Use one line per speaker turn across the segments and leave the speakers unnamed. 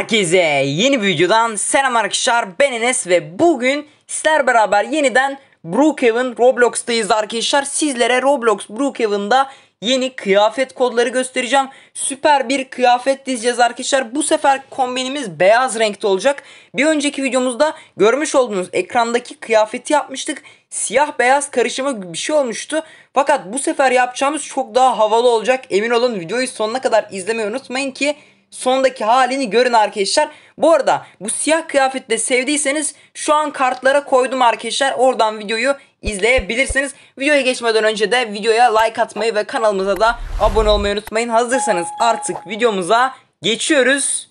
Herkese yeni bir videodan selam arkadaşlar ben Enes ve bugün sizler beraber yeniden Brookhaven Roblox'tayız arkadaşlar. Sizlere Roblox Brookhaven'da yeni kıyafet kodları göstereceğim. Süper bir kıyafet dizeceğiz arkadaşlar. Bu sefer kombinimiz beyaz renkte olacak. Bir önceki videomuzda görmüş olduğunuz ekrandaki kıyafeti yapmıştık. Siyah beyaz karışımı bir şey olmuştu. Fakat bu sefer yapacağımız çok daha havalı olacak. Emin olun videoyu sonuna kadar izlemeyi unutmayın ki sondaki halini görün arkadaşlar. Bu arada bu siyah kıyafetle sevdiyseniz şu an kartlara koydum arkadaşlar. Oradan videoyu izleyebilirsiniz. Videoya geçmeden önce de videoya like atmayı ve kanalımıza da abone olmayı unutmayın. Hazırsanız artık videomuza geçiyoruz.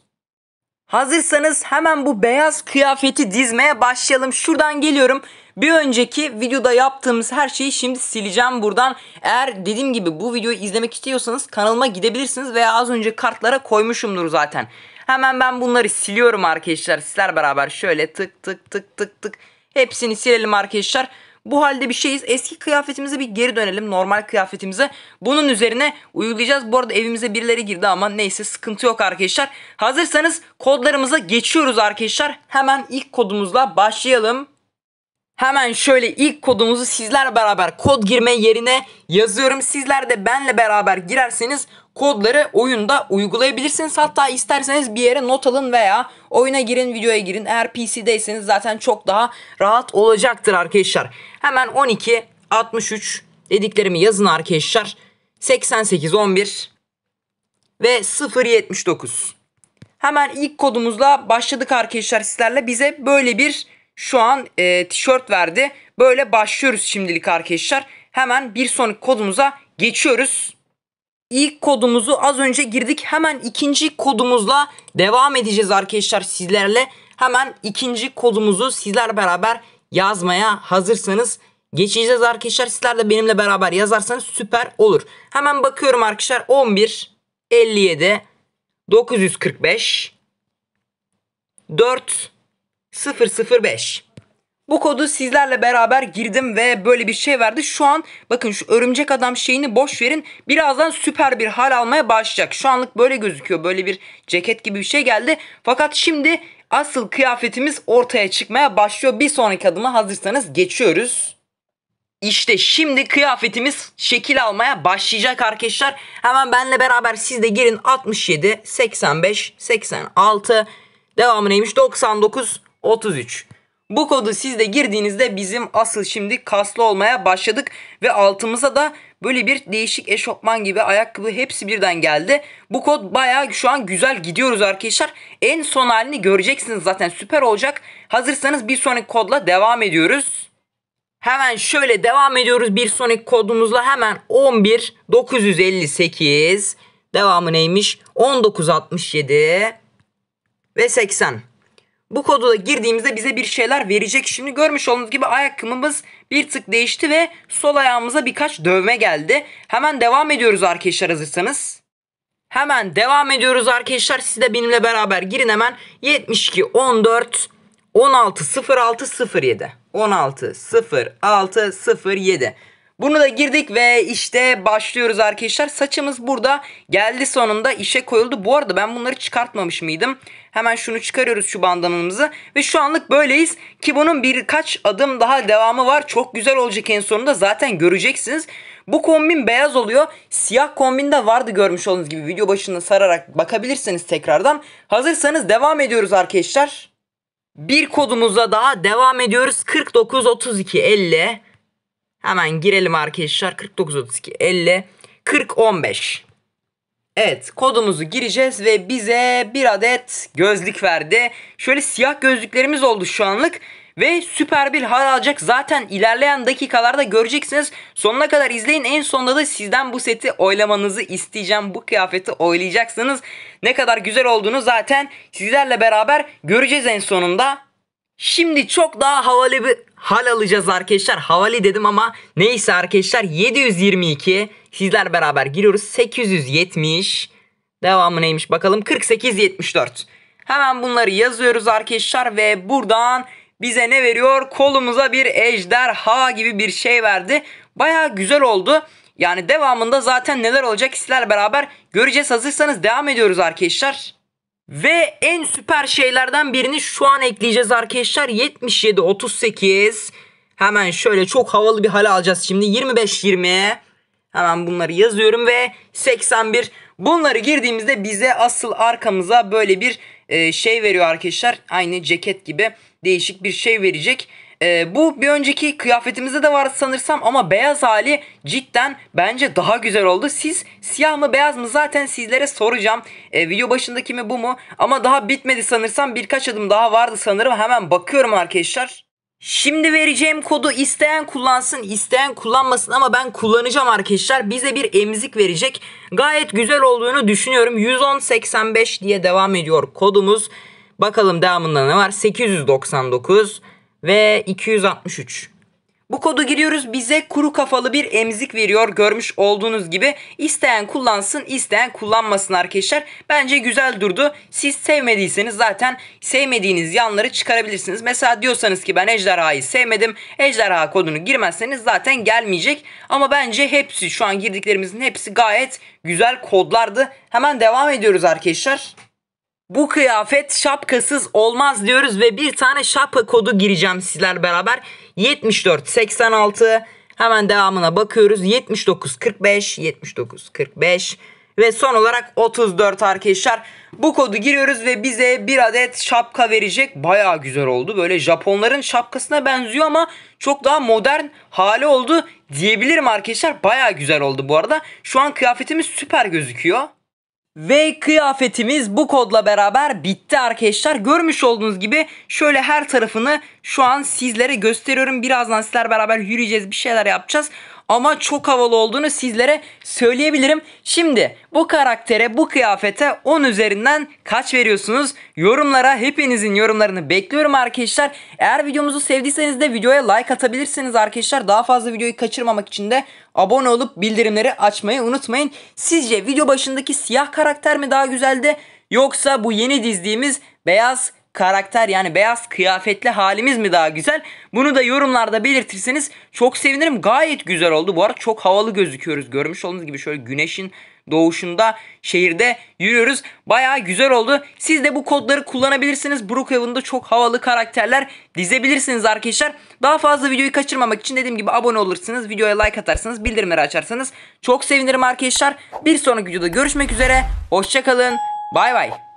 Hazırsanız hemen bu beyaz kıyafeti dizmeye başlayalım. Şuradan geliyorum. Bir önceki videoda yaptığımız her şeyi şimdi sileceğim buradan. Eğer dediğim gibi bu videoyu izlemek istiyorsanız kanalıma gidebilirsiniz veya az önce kartlara koymuşumdur zaten. Hemen ben bunları siliyorum arkadaşlar. Sizler beraber şöyle tık tık tık tık tık. Hepsini silelim arkadaşlar. Bu halde bir şeyiz. Eski kıyafetimize bir geri dönelim. Normal kıyafetimize. Bunun üzerine uygulayacağız. Bu arada evimize birileri girdi ama neyse sıkıntı yok arkadaşlar. Hazırsanız kodlarımıza geçiyoruz arkadaşlar. Hemen ilk kodumuzla başlayalım. Hemen şöyle ilk kodumuzu sizler beraber kod girme yerine yazıyorum. Sizler de benle beraber girerseniz kodları oyunda uygulayabilirsiniz. Hatta isterseniz bir yere not alın veya oyuna girin, videoya girin. Eğer PC'deyseniz zaten çok daha rahat olacaktır arkadaşlar. Hemen 12, 63 dediklerimi yazın arkadaşlar. 88, 11 ve 079. Hemen ilk kodumuzla başladık arkadaşlar sizlerle. Bize böyle bir şu an e, tişört verdi. Böyle başlıyoruz şimdilik arkadaşlar. Hemen bir sonraki kodumuza geçiyoruz. İlk kodumuzu az önce girdik. Hemen ikinci kodumuzla devam edeceğiz arkadaşlar sizlerle. Hemen ikinci kodumuzu sizler beraber yazmaya hazırsanız geçeceğiz arkadaşlar. Sizler de benimle beraber yazarsanız süper olur. Hemen bakıyorum arkadaşlar 11 57 945 4 005 bu kodu sizlerle beraber girdim ve böyle bir şey verdi. Şu an bakın şu örümcek adam şeyini boş verin. Birazdan süper bir hal almaya başlayacak. Şu anlık böyle gözüküyor. Böyle bir ceket gibi bir şey geldi. Fakat şimdi asıl kıyafetimiz ortaya çıkmaya başlıyor. Bir sonraki adıma hazırsanız geçiyoruz. İşte şimdi kıyafetimiz şekil almaya başlayacak arkadaşlar. Hemen benle beraber siz de girin 67, 85, 86, devamı neymiş 99, 33. Bu kodu siz de girdiğinizde bizim asıl şimdi kaslı olmaya başladık ve altımıza da böyle bir değişik eşofman gibi ayakkabı hepsi birden geldi. Bu kod bayağı şu an güzel gidiyoruz arkadaşlar. En son halini göreceksiniz zaten süper olacak. Hazırsanız bir sonraki kodla devam ediyoruz. Hemen şöyle devam ediyoruz bir sonraki kodumuzla hemen 11 958 devamı neymiş 1967 ve 80. Bu kodu da girdiğimizde bize bir şeyler verecek. Şimdi görmüş olduğunuz gibi ayakkabımız bir tık değişti ve sol ayağımıza birkaç dövme geldi. Hemen devam ediyoruz arkadaşlar hazırsanız. Hemen devam ediyoruz arkadaşlar. Siz de benimle beraber girin hemen. 72 14 16 06 07 16 06 07 bunu da girdik ve işte başlıyoruz arkadaşlar. Saçımız burada geldi sonunda işe koyuldu. Bu arada ben bunları çıkartmamış mıydım? Hemen şunu çıkarıyoruz şu bandanamızı ve şu anlık böyleyiz ki bunun birkaç adım daha devamı var. Çok güzel olacak en sonunda zaten göreceksiniz. Bu kombin beyaz oluyor. Siyah kombin de vardı görmüş olduğunuz gibi video başında sararak bakabilirsiniz tekrardan. Hazırsanız devam ediyoruz arkadaşlar. Bir kodumuza daha devam ediyoruz. 49 32 50 Hemen girelim arkadaşlar. 4932 50 40 15. Evet kodumuzu gireceğiz ve bize bir adet gözlük verdi. Şöyle siyah gözlüklerimiz oldu şu anlık. Ve süper bir hal alacak. Zaten ilerleyen dakikalarda göreceksiniz. Sonuna kadar izleyin. En sonunda da sizden bu seti oylamanızı isteyeceğim. Bu kıyafeti oylayacaksınız. Ne kadar güzel olduğunu zaten sizlerle beraber göreceğiz en sonunda. Şimdi çok daha havalı bir hal alacağız arkadaşlar. Havali dedim ama neyse arkadaşlar 722 sizler beraber giriyoruz. 870 devamı neymiş bakalım 4874. Hemen bunları yazıyoruz arkadaşlar ve buradan bize ne veriyor? Kolumuza bir ejderha gibi bir şey verdi. Baya güzel oldu. Yani devamında zaten neler olacak sizler beraber göreceğiz. Hazırsanız devam ediyoruz arkadaşlar. Ve en süper şeylerden birini şu an ekleyeceğiz arkadaşlar. 77, 38. Hemen şöyle çok havalı bir hale alacağız şimdi. 25, 20. Hemen bunları yazıyorum ve 81. Bunları girdiğimizde bize asıl arkamıza böyle bir e, şey veriyor arkadaşlar. Aynı ceket gibi değişik bir şey verecek. E, bu bir önceki kıyafetimizde de vardı sanırsam ama beyaz hali cidden bence daha güzel oldu. Siz siyah mı beyaz mı zaten sizlere soracağım. E, video başındaki mi bu mu? Ama daha bitmedi sanırsam birkaç adım daha vardı sanırım. Hemen bakıyorum arkadaşlar. Şimdi vereceğim kodu isteyen kullansın, isteyen kullanmasın ama ben kullanacağım arkadaşlar. Bize bir emzik verecek. Gayet güzel olduğunu düşünüyorum. 110.85 diye devam ediyor kodumuz. Bakalım devamında ne var? 899 ve 263. Bu kodu giriyoruz bize kuru kafalı bir emzik veriyor görmüş olduğunuz gibi. isteyen kullansın isteyen kullanmasın arkadaşlar. Bence güzel durdu. Siz sevmediyseniz zaten sevmediğiniz yanları çıkarabilirsiniz. Mesela diyorsanız ki ben ejderhayı sevmedim. Ejderha kodunu girmezseniz zaten gelmeyecek. Ama bence hepsi şu an girdiklerimizin hepsi gayet güzel kodlardı. Hemen devam ediyoruz arkadaşlar bu kıyafet şapkasız olmaz diyoruz ve bir tane şapka kodu gireceğim sizler beraber. 74 86 hemen devamına bakıyoruz. 79 45 79 45 ve son olarak 34 arkadaşlar. Bu kodu giriyoruz ve bize bir adet şapka verecek. Baya güzel oldu. Böyle Japonların şapkasına benziyor ama çok daha modern hali oldu diyebilirim arkadaşlar. Baya güzel oldu bu arada. Şu an kıyafetimiz süper gözüküyor. Ve kıyafetimiz bu kodla beraber bitti arkadaşlar. Görmüş olduğunuz gibi şöyle her tarafını şu an sizlere gösteriyorum. Birazdan sizler beraber yürüyeceğiz bir şeyler yapacağız ama çok havalı olduğunu sizlere söyleyebilirim. Şimdi bu karaktere, bu kıyafete 10 üzerinden kaç veriyorsunuz? Yorumlara hepinizin yorumlarını bekliyorum arkadaşlar. Eğer videomuzu sevdiyseniz de videoya like atabilirsiniz arkadaşlar. Daha fazla videoyu kaçırmamak için de abone olup bildirimleri açmayı unutmayın. Sizce video başındaki siyah karakter mi daha güzeldi yoksa bu yeni dizdiğimiz beyaz karakter yani beyaz kıyafetli halimiz mi daha güzel? Bunu da yorumlarda belirtirseniz çok sevinirim. Gayet güzel oldu. Bu arada çok havalı gözüküyoruz. Görmüş olduğunuz gibi şöyle güneşin doğuşunda şehirde yürüyoruz. Baya güzel oldu. Siz de bu kodları kullanabilirsiniz. Brookhaven'da çok havalı karakterler dizebilirsiniz arkadaşlar. Daha fazla videoyu kaçırmamak için dediğim gibi abone olursunuz. Videoya like atarsanız, bildirimleri açarsanız çok sevinirim arkadaşlar. Bir sonraki videoda görüşmek üzere. Hoşçakalın. Bay bay.